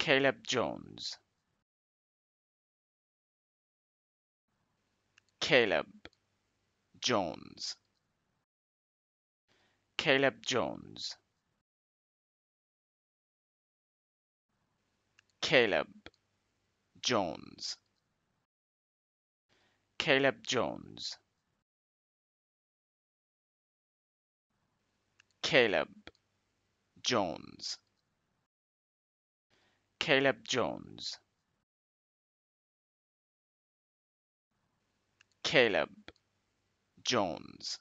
Caleb Jones. Caleb Jones. Caleb Jones. Caleb Jones. Caleb Jones. Caleb Jones. Caleb Jones. Caleb Jones.